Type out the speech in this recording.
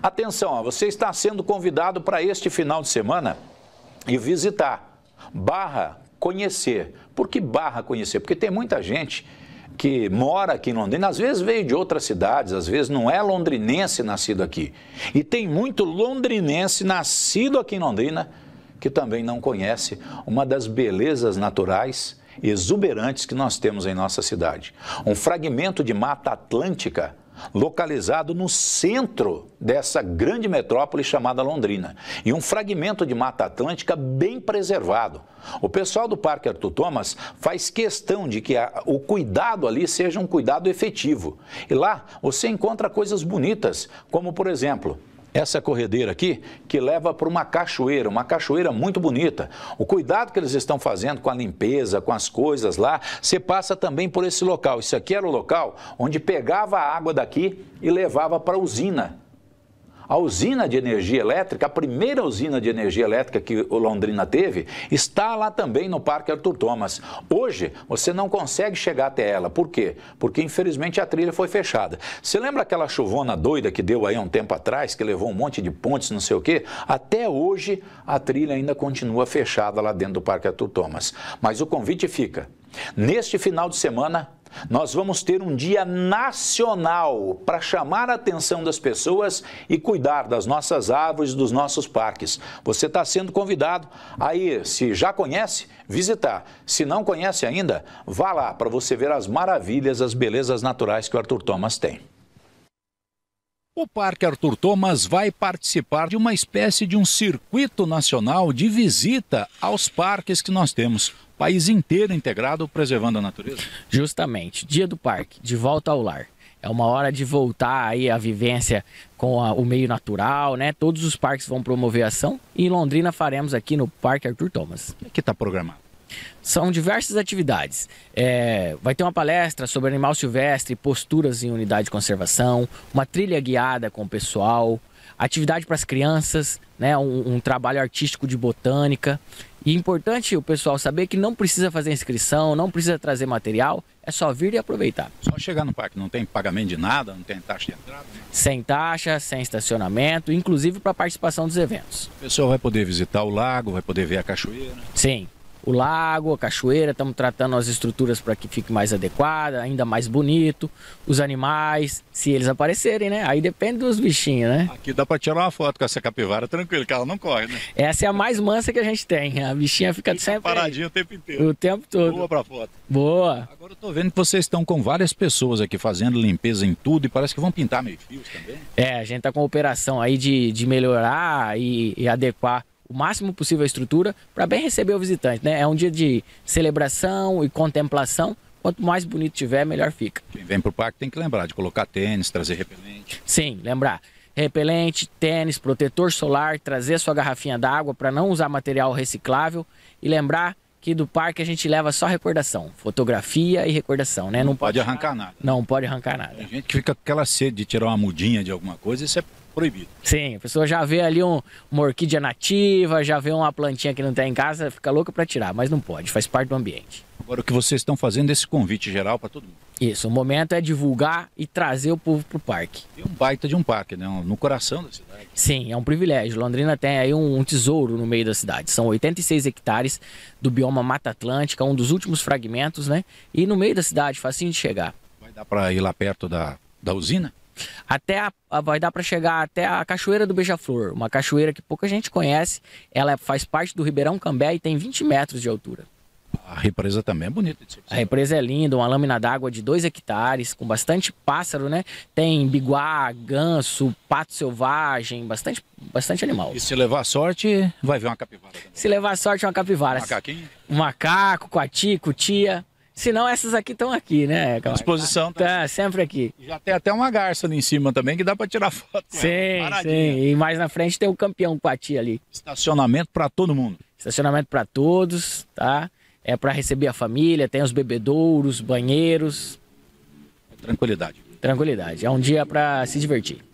Atenção, você está sendo convidado para este final de semana e visitar Barra Conhecer. Por que Barra Conhecer? Porque tem muita gente que mora aqui em Londrina, às vezes veio de outras cidades, às vezes não é londrinense nascido aqui. E tem muito londrinense nascido aqui em Londrina que também não conhece uma das belezas naturais exuberantes que nós temos em nossa cidade. Um fragmento de Mata Atlântica localizado no centro dessa grande metrópole chamada Londrina, em um fragmento de Mata Atlântica bem preservado. O pessoal do Parque Arthur Thomas faz questão de que a, o cuidado ali seja um cuidado efetivo. E lá você encontra coisas bonitas, como por exemplo, essa corredeira aqui que leva para uma cachoeira, uma cachoeira muito bonita. O cuidado que eles estão fazendo com a limpeza, com as coisas lá, você passa também por esse local. Isso aqui era o local onde pegava a água daqui e levava para a usina a usina de energia elétrica, a primeira usina de energia elétrica que Londrina teve, está lá também no Parque Arthur Thomas. Hoje, você não consegue chegar até ela. Por quê? Porque, infelizmente, a trilha foi fechada. Você lembra aquela chuvona doida que deu aí há um tempo atrás, que levou um monte de pontes, não sei o quê? Até hoje, a trilha ainda continua fechada lá dentro do Parque Arthur Thomas. Mas o convite fica. Neste final de semana, nós vamos ter um dia nacional para chamar a atenção das pessoas e cuidar das nossas árvores, dos nossos parques. Você está sendo convidado aí, se já conhece, visitar. Se não conhece ainda, vá lá para você ver as maravilhas, as belezas naturais que o Arthur Thomas tem. O Parque Arthur Thomas vai participar de uma espécie de um circuito nacional de visita aos parques que nós temos. país inteiro integrado preservando a natureza. Justamente. Dia do parque, de volta ao lar. É uma hora de voltar aí a vivência com a, o meio natural, né? Todos os parques vão promover a ação. E em Londrina faremos aqui no Parque Arthur Thomas. O que está programado? São diversas atividades. É, vai ter uma palestra sobre animal silvestre, posturas em unidade de conservação, uma trilha guiada com o pessoal, atividade para as crianças, né, um, um, trabalho artístico de botânica. E é importante o pessoal saber que não precisa fazer inscrição, não precisa trazer material, é só vir e aproveitar. Só chegar no parque, não tem pagamento de nada, não tem taxa de entrada? Né? Sem taxa, sem estacionamento, inclusive para participação dos eventos. O pessoal vai poder visitar o lago, vai poder ver a cachoeira? Sim, o lago, a cachoeira, estamos tratando as estruturas para que fique mais adequada, ainda mais bonito, os animais, se eles aparecerem, né? Aí depende dos bichinhos, né? Aqui dá para tirar uma foto com essa capivara tranquilo, que ela não corre, né? Essa é a mais mansa que a gente tem, a bichinha fica, fica sempre... paradinha o tempo inteiro. O tempo todo. Boa para foto. Boa. Agora eu tô vendo que vocês estão com várias pessoas aqui fazendo limpeza em tudo e parece que vão pintar meio fios também. É, a gente tá com a operação aí de, de melhorar e, e adequar o máximo possível a estrutura para bem receber o visitante, né? É um dia de celebração e contemplação. Quanto mais bonito tiver, melhor fica. Quem vem para o parque tem que lembrar de colocar tênis, trazer repelente. Sim, lembrar. Repelente, tênis, protetor solar, trazer sua garrafinha d'água para não usar material reciclável e lembrar que do parque a gente leva só recordação, fotografia e recordação, né? Não, não pode, pode arrancar nada. Não pode arrancar nada. a gente que fica com aquela sede de tirar uma mudinha de alguma coisa, isso é proibido. Sim, a pessoa já vê ali um, uma orquídea nativa, já vê uma plantinha que não tem tá em casa, fica louca para tirar, mas não pode, faz parte do ambiente. Agora, o que vocês estão fazendo é esse convite geral para todo mundo. Isso, o momento é divulgar e trazer o povo para o parque. E é um baita de um parque, né? no coração da cidade. Sim, é um privilégio. Londrina tem aí um, um tesouro no meio da cidade. São 86 hectares do bioma Mata Atlântica, um dos últimos fragmentos, né? E no meio da cidade, facinho de chegar. Vai dar para ir lá perto da, da usina? Até a, a, vai dar para chegar até a Cachoeira do Beija-Flor, uma cachoeira que pouca gente conhece. Ela é, faz parte do Ribeirão Cambé e tem 20 metros de altura. A represa também é bonita. a represa é linda, uma lâmina d'água de 2 hectares, com bastante pássaro, né? Tem biguá, ganso, pato selvagem, bastante, bastante animal. E se levar sorte, vai ver uma capivara. Também. Se levar sorte, é uma capivara. Um macaquinho? Um macaco, coati, cutia. Senão essas aqui estão aqui, né? A exposição tá, tá, tá, sempre aqui. Já tem até uma garça ali em cima também que dá para tirar foto. Sim, sim. E mais na frente tem o campeão Pati ali. Estacionamento para todo mundo. Estacionamento para todos, tá? É para receber a família, tem os bebedouros, banheiros. Tranquilidade. Tranquilidade. É um dia para se divertir.